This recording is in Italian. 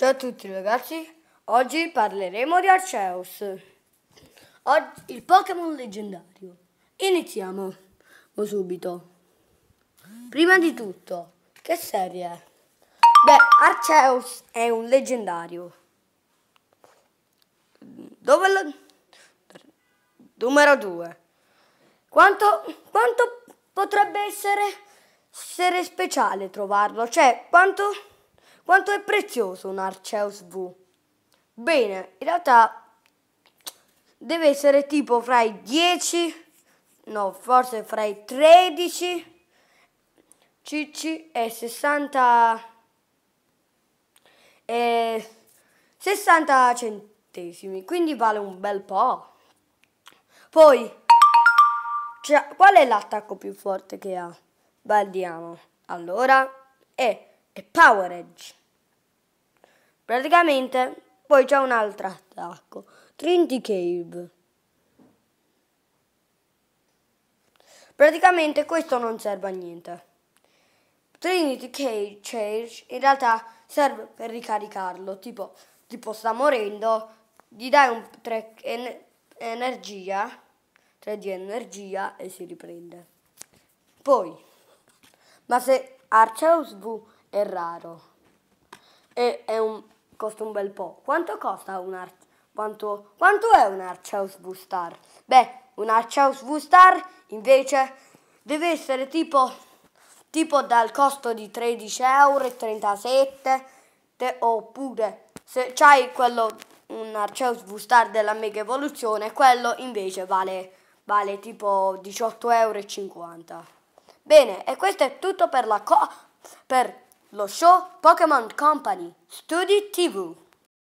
Ciao a tutti ragazzi, oggi parleremo di Arceus, oggi, il Pokémon leggendario. Iniziamo subito. Prima di tutto, che serie è? Beh, Arceus è un leggendario. Dove lo... Numero 2. Quanto, quanto potrebbe essere, essere speciale trovarlo? Cioè, quanto quanto è prezioso un Arceus V? Bene, in realtà deve essere tipo fra i 10, no, forse fra i 13 cc e 60 e 60 centesimi, quindi vale un bel po'. Poi cioè, qual è l'attacco più forte che ha? Baldiamo. Allora è, è Power Edge. Praticamente poi c'è un altro attacco, Trinity Cave. Praticamente questo non serve a niente. Trinity Cave in realtà serve per ricaricarlo, tipo, tipo sta morendo, gli dai un 3 en energia, 3 di energia e si riprende. Poi, ma se Arceus V è raro, è, è un costa un bel po'. Quanto costa un Arch... Quanto, quanto è un Arceus V-Star? Beh, un Arceus V-Star invece deve essere tipo, tipo dal costo di 13,37 euro oppure se c'hai quello un Arceus V-Star della Mega Evoluzione quello invece vale, vale tipo 18,50 euro. Bene, e questo è tutto per la, per lo show Pokémon Company, Studi TV.